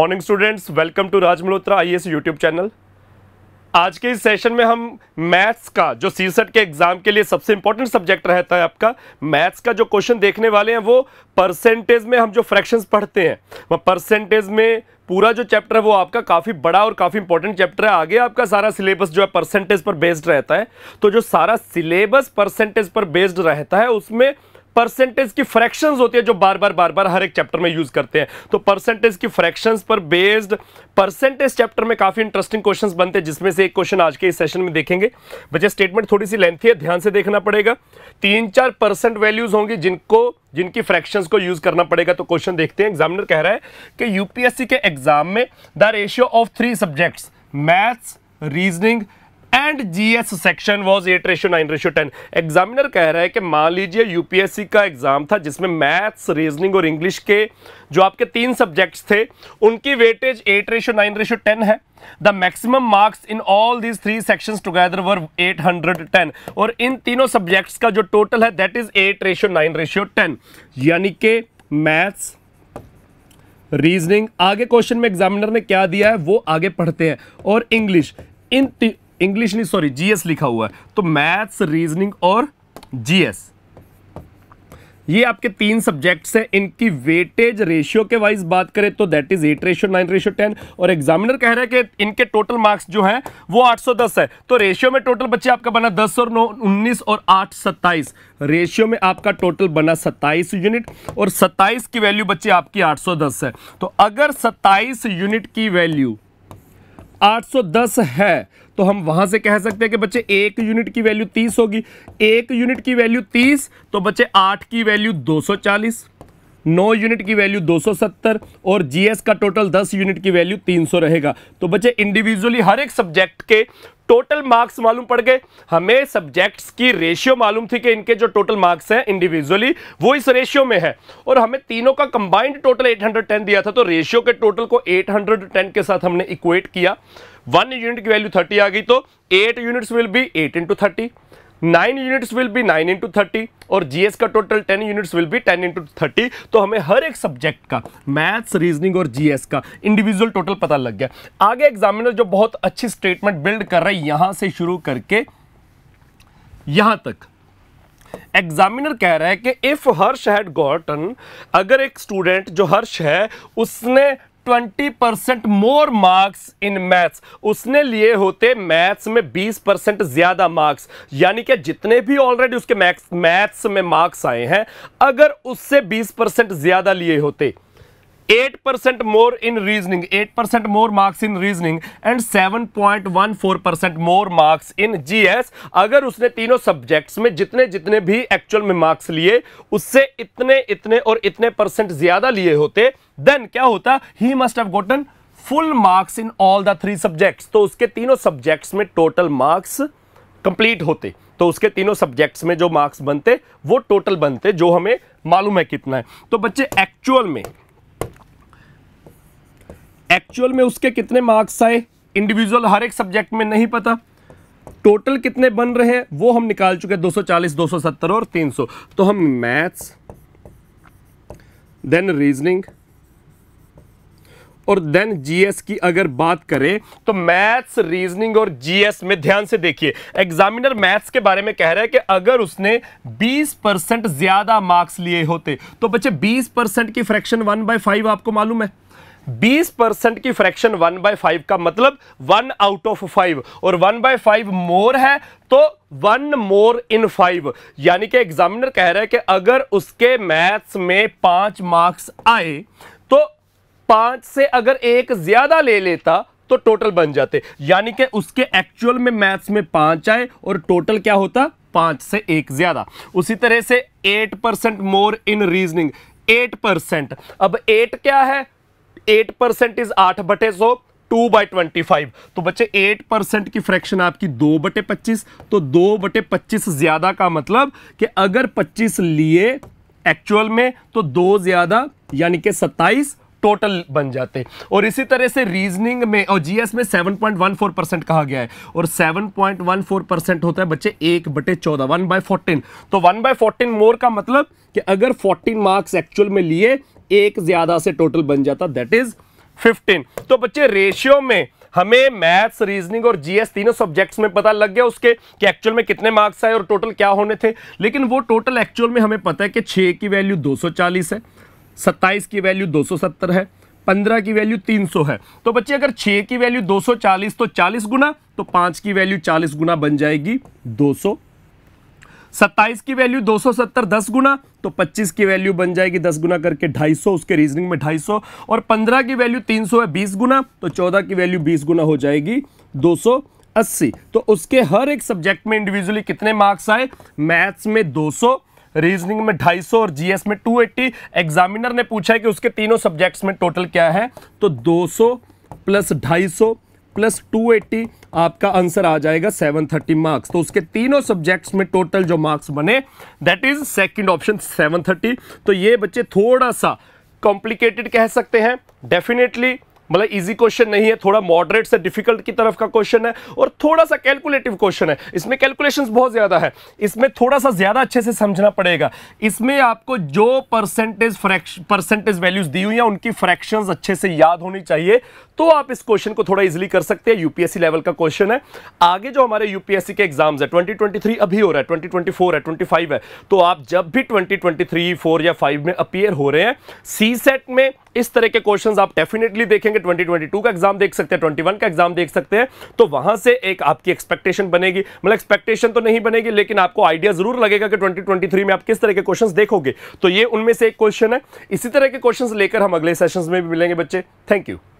morning students welcome to Raj Malhotra I S YouTube channel आज के इस सेशन में हम मैथ्स का जो सी सेट के एग्ज़ाम के लिए सबसे इंपॉर्टेंट सब्जेक्ट रहता है आपका मैथ्स का जो क्वेश्चन देखने वाले हैं वो परसेंटेज में हम जो फ्रैक्शंस पढ़ते हैं वह परसेंटेज में पूरा जो चैप्टर है वो आपका काफ़ी बड़ा और काफ़ी इंपॉर्टेंट चैप्टर है आगे आपका सारा सिलेबस जो है परसेंटेज पर बेस्ड रहता है तो जो सारा सिलेबस परसेंटेज पर बेस्ड रहता है उसमें परसेंटेज की फ्रैक्शंस होती है जो बार बार बार बार हर एक चैप्टर में यूज करते हैं तो परसेंटेज की फ्रैक्शंस पर बेस्ड परसेंटेज चैप्टर में काफी इंटरेस्टिंग क्वेश्चंस बनते हैं जिसमें से एक क्वेश्चन आज के इस सेशन में देखेंगे बच्चे स्टेटमेंट थोड़ी सी लेंथी है ध्यान से देखना पड़ेगा तीन चार परसेंट वैल्यूज होंगी जिनको जिनकी फ्रैक्शंस को यूज करना पड़ेगा तो क्वेश्चन देखते हैं एग्जामिनर कह रहा है कि यूपीएससी के एग्जाम में the ratio of three subjects maths reasoning and GS section was eight ratio nine ratio ten examiner कह रहा है कि मान लीजिए यूपीएससी का एग्जाम था जिसमें मैथ्स रीजनिंग और इंग्लिश के जो आपके तीन सब्जेक्ट्स थे उनकी weightage eight ratio nine ratio ten है the maximum marks in all these three section together were eight hundred ten और इन तीनों सब्जेक्ट्स का जो टोटल है that is eight ratio nine ratio ten यानी कि मैथ्स रीजनिंग आगे क्वेश्चन में एग्जामिनर ने क्या दिया है वो आगे पढ़ते हैं और इंग्लिश इन इंग्लिश नहीं सॉरी जीएस लिखा हुआ है तो मैथ्स रीजनिंग और जीएस ये आपके तीन सब्जेक्ट्स हैं इनकी वेटेज रेशियो के वाइज बात करें तो that is eight ratio nine ratio ten और एग्जामिनर कह रहे हैं कि इनके टोटल मार्क्स जो हैं वो 810 है तो रेशियो में टोटल बच्चे आपका बना 10 और 9 19 और 8 27 रेशियो में आपका टोटल बना 27 यूनिट और 27 की वैल्यू बच्चे आपकी 810 है तो अगर सत्ताईस यूनिट की वैल्यू 810 है तो हम वहां से कह सकते हैं कि बच्चे एक यूनिट की वैल्यू तीस होगी एक यूनिट की वैल्यू तीस तो बच्चे आठ की वैल्यू दो सौ चालीस नौ यूनिट की वैल्यू 270 और जीएस का टोटल 10 यूनिट की वैल्यू 300 रहेगा तो बच्चे इंडिविजुअली हर एक सब्जेक्ट के टोटल मार्क्स मालूम पड़ गए हमें सब्जेक्ट्स की रेशियो मालूम थी कि इनके जो टोटल मार्क्स हैं इंडिविजुअली वो इस रेशियो में है और हमें तीनों का कंबाइंड टोटल 810 दिया था तो रेशियो के टोटल को 810 के साथ हमने इक्वेट किया वन यूनिट की वैल्यू थर्टी आ गई तो eight units will be eight into thirty nine units will be nine into thirty और जीएस का total ten units will be ten into thirty तो हमें हर एक सब्जेक्ट का मैथ्स रीजनिंग और जीएस का इंडिविजुअल टोटल पता लग गया आगे एग्जामिनर जो बहुत अच्छी स्टेटमेंट बिल्ड कर रहा है यहां से शुरू करके यहाँ तक एग्जामिनर कह रहा है कि इफ हर्ष हैड गॉटन अगर एक स्टूडेंट जो हर्ष है उसने twenty percent more marks in maths उसने लिए होते मैथ्स में बीस परसेंट ज्यादा मार्क्स यानी कि जितने भी ऑलरेडी उसके मैथ्स में मार्क्स आए हैं अगर उससे बीस परसेंट ज्यादा लिए होते 8% more in reasoning 8% more marks in reasoning and 7.14% more marks in GS अगर उसने तीनों subjects में जितने जितने भी actual में मार्क्स लिए उससे इतने इतने और इतने percent ज्यादा लिए होते then क्या होता he must have gotten full marks in all the three subjects तो उसके तीनों subjects में टोटल मार्क्स कंप्लीट होते तो उसके तीनों सब्जेक्ट्स में जो मार्क्स बनते वो टोटल बनते जो हमें मालूम है कितना है तो बच्चे एक्चुअल में एक्चुअल में उसके कितने मार्क्स आए इंडिविजुअल हर एक सब्जेक्ट में नहीं पता टोटल कितने बन रहे हैं वो हम निकाल चुके हैं 240, 270 और 300 तो हम मैथ्स देन रीजनिंग और देन जीएस की अगर बात करें तो मैथ्स रीजनिंग और जीएस में ध्यान से देखिए एग्जामिनर मैथ्स के बारे में कह रहा है कि अगर उसने 20 परसेंट ज्यादा मार्क्स लिए होते तो बच्चे 20 परसेंट की फ्रैक्शन वन बाय फाइव आपको मालूम है 20 परसेंट की फ्रैक्शन वन बाय फाइव का मतलब वन आउट ऑफ फाइव और वन बाय फाइव मोर है तो वन मोर इन फाइव यानी कि एग्जामिनर कह रहा है कि अगर उसके मैथ्स में पांच मार्क्स आए तो पांच से अगर एक ज्यादा ले लेता तो टोटल बन जाते यानी कि उसके एक्चुअल में मैथ्स में पांच आए और टोटल क्या होता पांच से एक ज्यादा उसी तरह से eight percent more in reasoning eight percent अब एट क्या है एट परसेंट इज आठ बटे सो टू बाई ट्वेंटी फाइव तो बच्चे एट परसेंट की फ्रैक्शन आपकी दो बटे पच्चीस तो दो बटे पच्चीस ज्यादा का मतलब कि अगर पच्चीस लिए एक्चुअल में तो दो ज्यादा यानी कि सत्ताईस टोटल बन जाते और इसी तरह से रीजनिंग में और जीएस में 7.14 परसेंट कहा गया है और 7.14 परसेंट होता है बच्चे एक बटे चौदह वन बाय फोर्टीन तो वन बाय फोर्टीन मोर का मतलब कि अगर 14 मार्क्स एक्चुअल में लिए एक ज्यादा से टोटल बन जाता दैट इज 15 तो बच्चे रेशियो में हमें मैथ्स रीजनिंग और जीएस तीनों सब्जेक्ट्स में पता लग गया उसके कि एक्चुअल में कितने मार्क्स आए और टोटल क्या होने थे लेकिन वो टोटल एक्चुअल में हमें पता है कि 6 की वैल्यू 240 है 27 की वैल्यू 270 है 15 की वैल्यू 300 है तो बच्चे अगर 6 की वैल्यू 240 तो 40 गुना तो 5 की वैल्यू 40 गुना बन जाएगी 240 सत्ताईस की वैल्यू दो सौ सत्तर दस गुना तो पच्चीस की वैल्यू बन जाएगी दस गुना करके ढाई सौ उसके रीजनिंग में ढाई सौ और पंद्रह की वैल्यू तीन सौ है बीस गुना तो चौदह की वैल्यू बीस गुना हो जाएगी दो सौ अस्सी तो उसके हर एक सब्जेक्ट में इंडिविजुअली कितने मार्क्स आए मैथ्स में दो सौ रीजनिंग में 250 और जीएस में 280 एग्जामिनर ने पूछा है कि उसके तीनों सब्जेक्ट्स में टोटल क्या है तो सौ प्लस सौ प्लस 280 आपका आंसर आ जाएगा 730 मार्क्स तो उसके तीनों सब्जेक्ट्स में टोटल जो मार्क्स बने दैट इज सेकंड ऑप्शन 730 तो ये बच्चे थोड़ा सा कॉम्प्लिकेटेड कह सकते हैं डेफिनेटली मतलब इजी क्वेश्चन नहीं है थोड़ा मॉडरेट से डिफिकल्ट की तरफ का क्वेश्चन है और थोड़ा सा कैलकुलेटिव क्वेश्चन है इसमें कैलकुलेशन बहुत ज़्यादा है इसमें थोड़ा सा ज़्यादा अच्छे से समझना पड़ेगा इसमें आपको जो परसेंटेज परसेंटेज वैल्यूज दी हुई है उनकी फ्रैक्शन अच्छे से याद होनी चाहिए तो आप इस क्वेश्चन को थोड़ा इजिली कर सकते हैं यूपीएससी लेवल का क्वेश्चन है आगे जो हमारे यूपीएससी के एग्जाम्स है 2023 अभी हो रहा है 2024 है 25 है तो आप जब भी 2023 ट्वेंटी या 5 में अपियर हो रहे हैं सी सेट में इस तरह के क्वेश्चंस आप डेफिनेटली देखेंगे के का एग्जाम देख सकते हैं का एग्जाम देख सकते हैं तो वहां से एक आपकी एक्सपेक्टेशन बनेगी मतलब एक्सपेक्टेशन तो नहीं बनेगी लेकिन आपको आइडिया जरूर लगेगा कि में आप किस तरह के क्वेश्चन देखोगे तो ये उनमें से एक क्वेश्चन है इसी तरह के क्वेश्चन लेकर हम अगले सेशन में भी मिलेंगे बच्चे थैंक यू